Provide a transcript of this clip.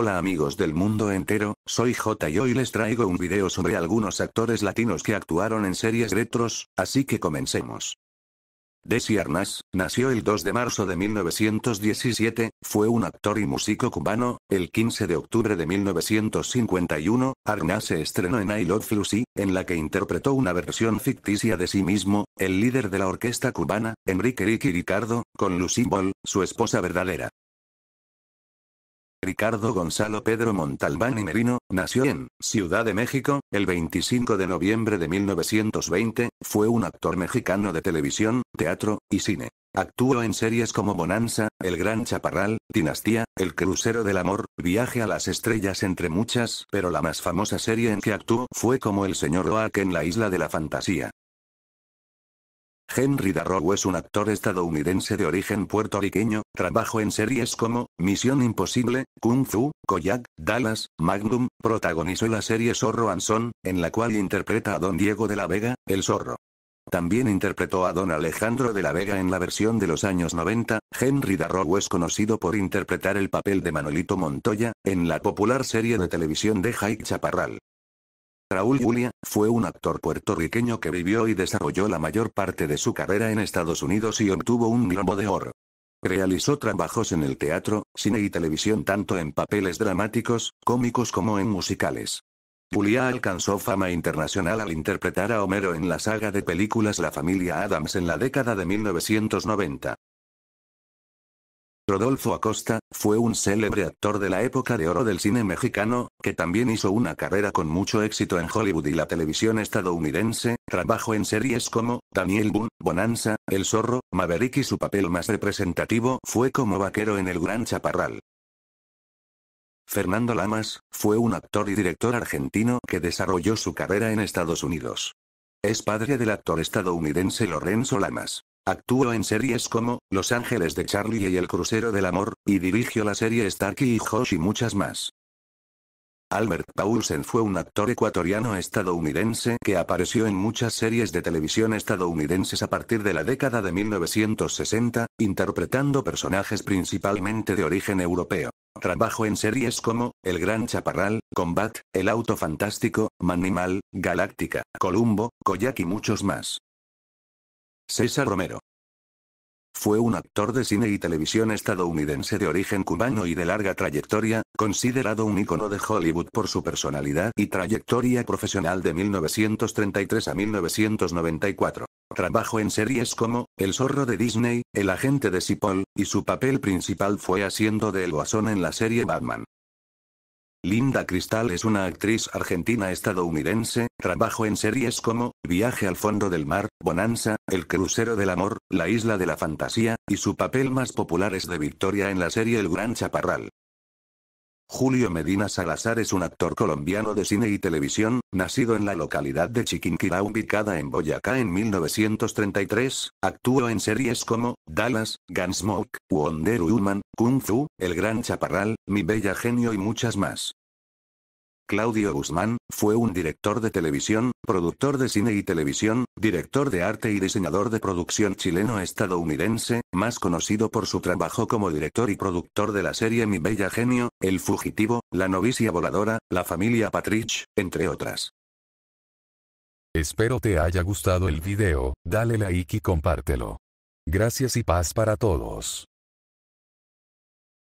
Hola amigos del mundo entero, soy J y hoy les traigo un video sobre algunos actores latinos que actuaron en series retros, así que comencemos. Desi Arnaz, nació el 2 de marzo de 1917, fue un actor y músico cubano, el 15 de octubre de 1951, Arnaz se estrenó en I Love Lucy, en la que interpretó una versión ficticia de sí mismo, el líder de la orquesta cubana, Enrique Ricky Ricardo, con Lucy Ball, su esposa verdadera. Ricardo Gonzalo Pedro Montalbán y Merino, nació en Ciudad de México, el 25 de noviembre de 1920, fue un actor mexicano de televisión, teatro y cine. Actuó en series como Bonanza, El Gran Chaparral, Dinastía, El Crucero del Amor, Viaje a las Estrellas entre muchas, pero la más famosa serie en que actuó fue como El Señor Oak en la Isla de la Fantasía. Henry Darrow es un actor estadounidense de origen puertorriqueño, trabajó en series como, Misión Imposible, Kung Fu, Koyak, Dallas, Magnum, protagonizó la serie Zorro Anson, en la cual interpreta a Don Diego de la Vega, el zorro. También interpretó a Don Alejandro de la Vega en la versión de los años 90. Henry Darrow es conocido por interpretar el papel de Manolito Montoya, en la popular serie de televisión de Jaime Chaparral. Raúl Julia, fue un actor puertorriqueño que vivió y desarrolló la mayor parte de su carrera en Estados Unidos y obtuvo un Globo de Oro. Realizó trabajos en el teatro, cine y televisión tanto en papeles dramáticos, cómicos como en musicales. Julia alcanzó fama internacional al interpretar a Homero en la saga de películas La familia Adams en la década de 1990. Rodolfo Acosta, fue un célebre actor de la época de oro del cine mexicano, que también hizo una carrera con mucho éxito en Hollywood y la televisión estadounidense, trabajó en series como, Daniel Boone, Bonanza, El Zorro, Maverick y su papel más representativo fue como vaquero en El Gran Chaparral. Fernando Lamas, fue un actor y director argentino que desarrolló su carrera en Estados Unidos. Es padre del actor estadounidense Lorenzo Lamas. Actuó en series como Los Ángeles de Charlie y El Crucero del Amor, y dirigió la serie Starkey y Josh y muchas más. Albert Paulsen fue un actor ecuatoriano-estadounidense que apareció en muchas series de televisión estadounidenses a partir de la década de 1960, interpretando personajes principalmente de origen europeo. Trabajó en series como El Gran Chaparral, Combat, El Auto Fantástico, Manimal, Galáctica, Columbo, Koyak y muchos más. César Romero. Fue un actor de cine y televisión estadounidense de origen cubano y de larga trayectoria, considerado un ícono de Hollywood por su personalidad y trayectoria profesional de 1933 a 1994. Trabajó en series como El zorro de Disney, El agente de Sipol y su papel principal fue haciendo de El Guasón en la serie Batman. Linda Cristal es una actriz argentina-estadounidense, trabajó en series como, Viaje al fondo del mar, Bonanza, El crucero del amor, La isla de la fantasía, y su papel más popular es de Victoria en la serie El gran chaparral. Julio Medina Salazar es un actor colombiano de cine y televisión, nacido en la localidad de Chiquinquirá ubicada en Boyacá en 1933, actuó en series como, Dallas, Gunsmoke, Wonder Woman, Kung Fu, El Gran Chaparral, Mi Bella Genio y muchas más. Claudio Guzmán, fue un director de televisión, productor de cine y televisión, director de arte y diseñador de producción chileno-estadounidense, más conocido por su trabajo como director y productor de la serie Mi Bella Genio, El Fugitivo, La Novicia Voladora, La Familia Patrich, entre otras. Espero te haya gustado el video, dale like y compártelo. Gracias y paz para todos.